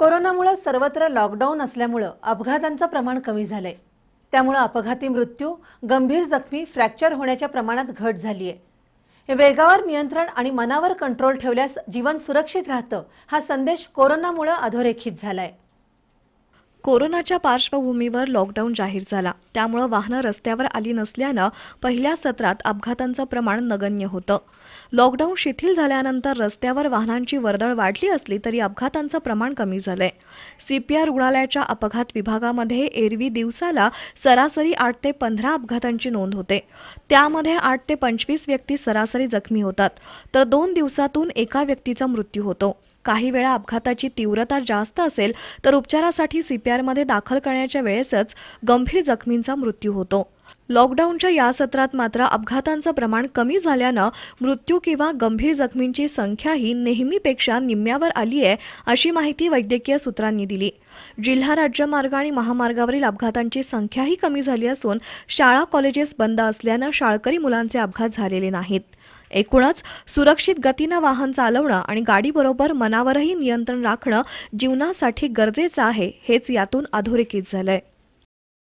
कोरोनामुळे सर्वत्र लॉकडाऊन असल्यामुळं अपघातांचं प्रमाण कमी झालंय त्यामुळं अपघाती मृत्यू गंभीर जखमी फ्रॅक्चर होण्याच्या प्रमाणात घट झाली आहे वेगावर नियंत्रण आणि मनावर कंट्रोल ठेवल्यास जीवन सुरक्षित राहतं हा संदेश कोरोनामुळं अधोरेखित झालाय कोरोनाच्या पार्श्वभूमीवर लॉकडाऊन जाहीर झाला त्यामुळं वाहनं रस्त्यावर आली नसल्यानं पहिल्या सत्रात अपघातांचं प्रमाण नगण्य होतं लॉकडाऊन शिथिल झाल्यानंतर रस्त्यावर वाहनांची वर्दळ वाढली असली तरी अपघातांचं प्रमाण कमी झालंय सीपीआर रुग्णालयाच्या अपघात विभागामध्ये एरवी दिवसाला सरासरी आठ ते पंधरा अपघातांची नोंद होते त्यामध्ये आठ ते पंचवीस व्यक्ती सरासरी जखमी होतात तर दोन दिवसातून एका व्यक्तीचा मृत्यू होतो काही वेळा अपघाताची तीव्रता जास्त असेल तर उपचारासाठी सीपीआरमध्ये दाखल करण्याच्या वेळेसच गंभीर जखमींचा मृत्यू होतो लॉकडाऊनच्या या सत्रात मात्र अपघातांचं प्रमाण कमी झाल्यानं मृत्यू किंवा गंभीर जखमींची संख्याही नेहमीपेक्षा निम्म्यावर आली आहे अशी माहिती वैद्यकीय सूत्रांनी दिली जिल्हा राज्यमार्ग आणि महामार्गावरील अपघातांची संख्याही कमी झाली असून शाळा कॉलेजेस बंद असल्यानं शाळकरी मुलांचे अपघात झालेले नाहीत एकूणच सुरक्षित गतीनं वाहन चालवणं आणि गाडीबरोबर मनावरही नियंत्रण राखणं जीवनासाठी गरजेचं आहे हेच यातून अधोरेखित झालंय